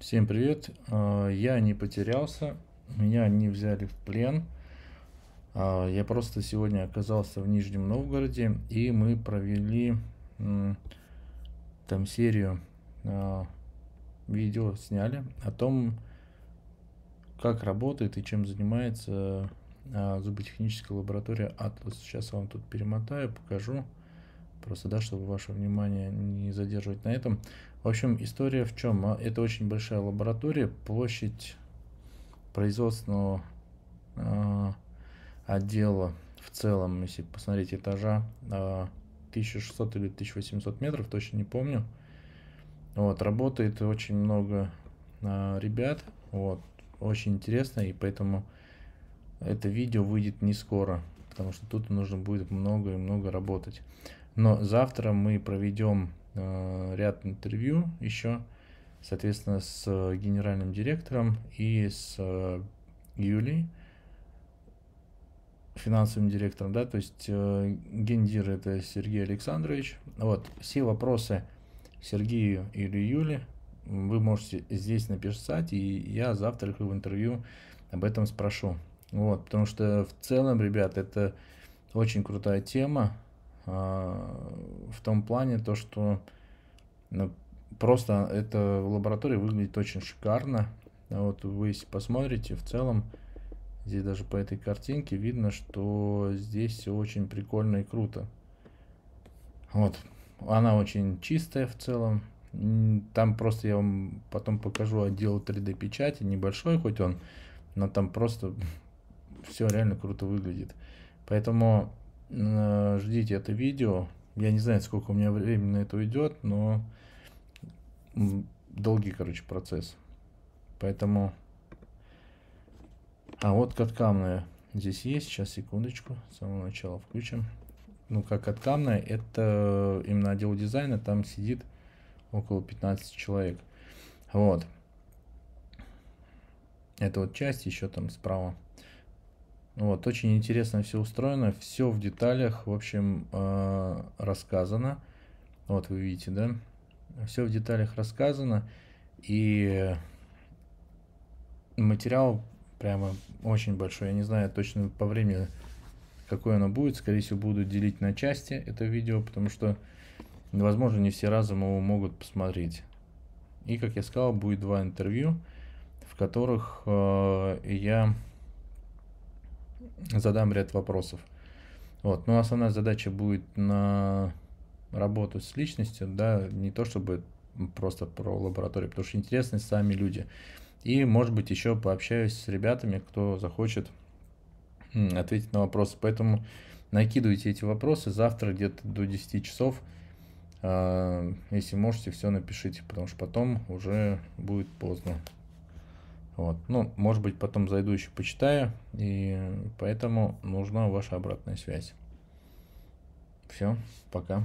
Всем привет! А, я не потерялся, меня не взяли в плен. А, я просто сегодня оказался в Нижнем Новгороде, и мы провели там серию а, видео, сняли о том, как работает и чем занимается зуботехническая лаборатория Atlas. Сейчас я вам тут перемотаю, покажу. Просто, да, чтобы ваше внимание не задерживать на этом. В общем, история в чем? А, это очень большая лаборатория, площадь производственного э, отдела в целом, если посмотреть этажа, э, а, 1600 или 1800 метров, точно не помню. Вот, работает очень много э, ребят, вот, очень интересно, и поэтому это видео выйдет не скоро, потому что тут нужно будет много и много работать. Но завтра мы проведем э, ряд интервью еще, соответственно, с э, генеральным директором и с э, Юлей, финансовым директором, да, то есть гендир это Сергей Александрович. Вот, все вопросы Сергею или Юле вы можете здесь написать, и я завтра их в интервью об этом спрошу. Вот, потому что в целом, ребят, это очень крутая тема, а, в том плане то, что ну, просто это в лаборатории выглядит очень шикарно. Вот вы если посмотрите, в целом здесь даже по этой картинке видно, что здесь все очень прикольно и круто. Вот, она очень чистая в целом. Там просто я вам потом покажу отдел 3D печати, небольшой хоть он, но там просто все реально круто выглядит. Поэтому ждите это видео. Я не знаю, сколько у меня времени на это уйдет, но долгий, короче, процесс. Поэтому... А вот каткамная здесь есть. Сейчас, секундочку, с самого начала включим. Ну, как каткамная, это именно отдел дизайна, там сидит около 15 человек. Вот. Это вот часть еще там справа. Вот, очень интересно все устроено, все в деталях, в общем, э, рассказано. Вот вы видите, да? Все в деталях рассказано. И материал прямо очень большой. Я не знаю точно по времени, какое оно будет. Скорее всего, буду делить на части это видео, потому что, возможно, не все разом его могут посмотреть. И, как я сказал, будет два интервью, в которых э, я задам ряд вопросов. Вот. Но ну, основная задача будет на работу с личностью, да, не то чтобы просто про лабораторию, потому что интересны сами люди. И, может быть, еще пообщаюсь с ребятами, кто захочет ответить на вопросы. Поэтому накидывайте эти вопросы завтра где-то до 10 часов. А, если можете, все напишите, потому что потом уже будет поздно. Вот. Ну, может быть, потом зайду еще почитаю, и поэтому нужна ваша обратная связь. Все, пока.